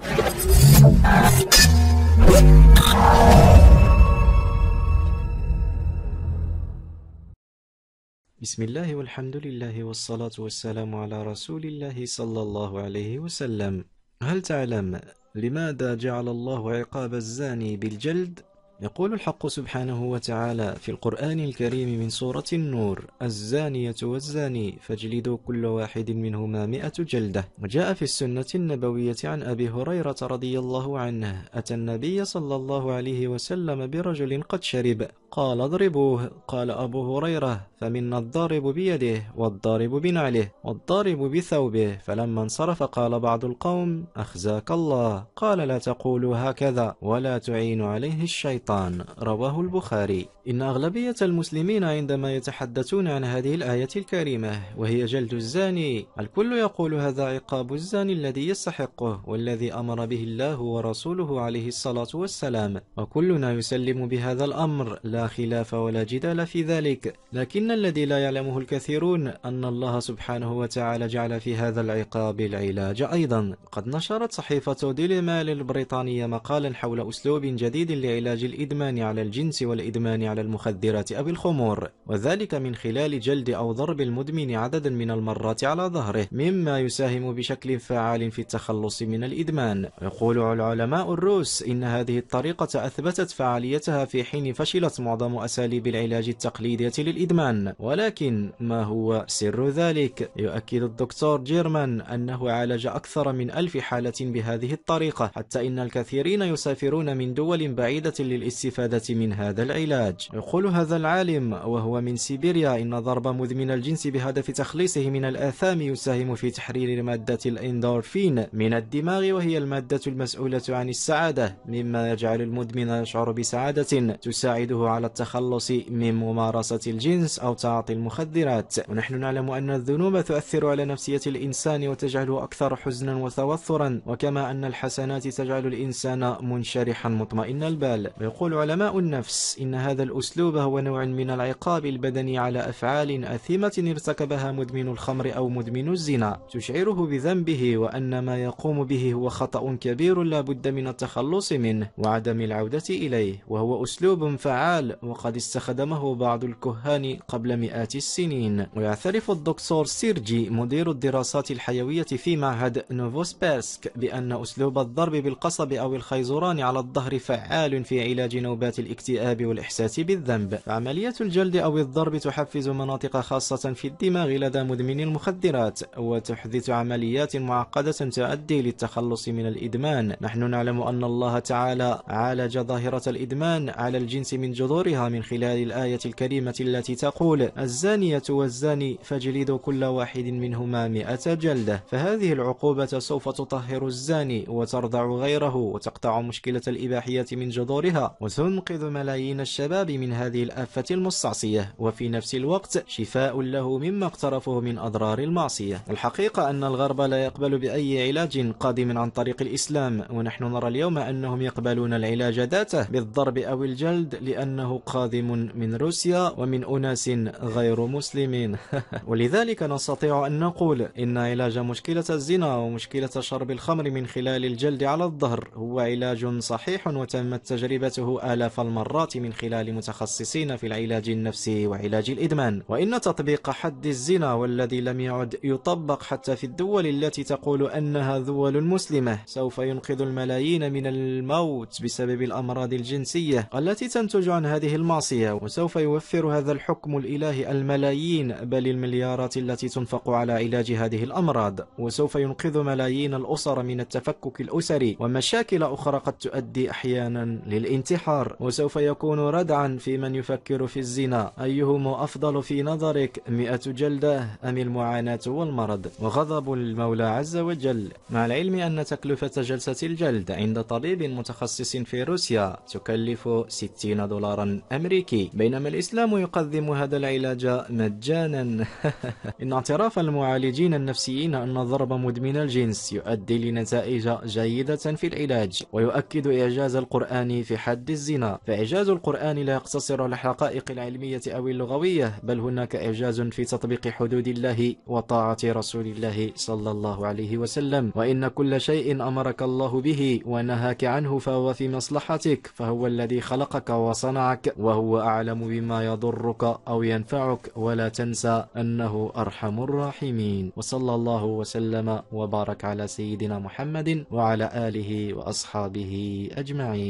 بسم الله والحمد لله والصلاة والسلام على رسول الله صلى الله عليه وسلم هل تعلم لماذا جعل الله عقاب الزاني بالجلد يقول الحق سبحانه وتعالى في القرآن الكريم من سورة النور الزانية والزاني فاجلدوا كل واحد منهما مئة جلدة وجاء في السنة النبوية عن أبي هريرة رضي الله عنه أتى النبي صلى الله عليه وسلم برجل قد شرب قال اضربوه قال أبو هريرة فمنا الضارب بيده والضارب بنعله والضارب بثوبه فلما انصرف قال بعض القوم أخزاك الله قال لا تقولوا هكذا ولا تعين عليه الشيطان رواه البخاري إن أغلبية المسلمين عندما يتحدثون عن هذه الآية الكريمة وهي جلد الزاني الكل يقول هذا عقاب الزاني الذي يستحقه والذي أمر به الله ورسوله عليه الصلاة والسلام وكلنا يسلم بهذا الأمر لا لا خلاف ولا جدال في ذلك لكن الذي لا يعلمه الكثيرون أن الله سبحانه وتعالى جعل في هذا العقاب العلاج أيضا قد نشرت صحيفة ديلي مال البريطانية مقالا حول أسلوب جديد لعلاج الإدمان على الجنس والإدمان على المخدرات أو الخمور وذلك من خلال جلد أو ضرب المدمن عددا من المرات على ظهره مما يساهم بشكل فعال في التخلص من الإدمان يقول العلماء الروس إن هذه الطريقة أثبتت فعاليتها في حين فشلت معظم أساليب العلاج التقليدية للإدمان ولكن ما هو سر ذلك؟ يؤكد الدكتور جيرمان أنه عالج أكثر من ألف حالة بهذه الطريقة حتى إن الكثيرين يسافرون من دول بعيدة للاستفادة من هذا العلاج يقول هذا العالم وهو من سيبيريا إن ضرب مدمن الجنس بهدف تخليصه من الآثام يساهم في تحرير مادة الإندورفين من الدماغ وهي المادة المسؤولة عن السعادة مما يجعل المدمن يشعر بسعادة تساعده على على التخلص من ممارسة الجنس أو تعاطي المخدرات ونحن نعلم أن الذنوب تؤثر على نفسية الإنسان وتجعله أكثر حزنا وتوترا وكما أن الحسنات تجعل الإنسان منشرحا مطمئن البال ويقول علماء النفس إن هذا الأسلوب هو نوع من العقاب البدني على أفعال أثيمة ارتكبها مدمن الخمر أو مدمن الزنا تشعره بذنبه وأن ما يقوم به هو خطأ كبير لا بد من التخلص منه وعدم العودة إليه وهو أسلوب فعال وقد استخدمه بعض الكهان قبل مئات السنين ويعترف الدكتور سيرجي مدير الدراسات الحيوية في معهد نوفوسبيرسك بأن أسلوب الضرب بالقصب أو الخيزران على الظهر فعال في علاج نوبات الاكتئاب والإحساس بالذنب عملية الجلد أو الضرب تحفز مناطق خاصة في الدماغ لدى مدمن المخدرات وتحدث عمليات معقدة تؤدي للتخلص من الإدمان نحن نعلم أن الله تعالى عالج ظاهرة الإدمان على الجنس من جذور ظهورها من خلال الآية الكريمة التي تقول الزانية والزاني فاجلدوا كل واحد منهما مئة جلدة فهذه العقوبة سوف تطهر الزاني وترضع غيره وتقطع مشكلة الإباحية من جذورها وتنقذ ملايين الشباب من هذه الآفة المستعصية وفي نفس الوقت شفاء له مما اقترفه من أضرار المعصية الحقيقة أن الغرب لا يقبل بأي علاج قادم عن طريق الإسلام ونحن نرى اليوم أنهم يقبلون العلاج ذاته بالضرب أو الجلد لأنه أنه قادم من روسيا ومن أناس غير مسلمين ولذلك نستطيع أن نقول إن علاج مشكلة الزنا ومشكلة شرب الخمر من خلال الجلد على الظهر هو علاج صحيح وتمت تجربته آلاف المرات من خلال متخصصين في العلاج النفسي وعلاج الإدمان وإن تطبيق حد الزنا والذي لم يعد يطبق حتى في الدول التي تقول أنها دول مسلمة سوف ينقذ الملايين من الموت بسبب الأمراض الجنسية التي تنتج عنها هذه المعصية وسوف يوفر هذا الحكم الإلهي الملايين بل المليارات التي تنفق على علاج هذه الأمراض وسوف ينقذ ملايين الأسر من التفكك الأسري ومشاكل أخرى قد تؤدي أحيانا للانتحار وسوف يكون ردعا في من يفكر في الزنا أيهم أفضل في نظرك مئة جلدة أم المعاناة والمرض وغضب المولى عز وجل مع العلم أن تكلفة جلسة الجلد عند طبيب متخصص في روسيا تكلف 60 دولارا أمريكي بينما الإسلام يقدم هذا العلاج مجانا إن اعتراف المعالجين النفسيين أن ضرب مدمن الجنس يؤدي لنتائج جيدة في العلاج ويؤكد إعجاز القرآن في حد الزنا فإعجاز القرآن لا يقتصر على الحقائق العلمية أو اللغوية بل هناك إعجاز في تطبيق حدود الله وطاعة رسول الله صلى الله عليه وسلم وإن كل شيء أمرك الله به ونهاك عنه فهو في مصلحتك فهو الذي خلقك وصنعك معك وهو أعلم بما يضرك أو ينفعك ولا تنسى أنه أرحم الراحمين وصلى الله وسلم وبارك على سيدنا محمد وعلى آله وأصحابه أجمعين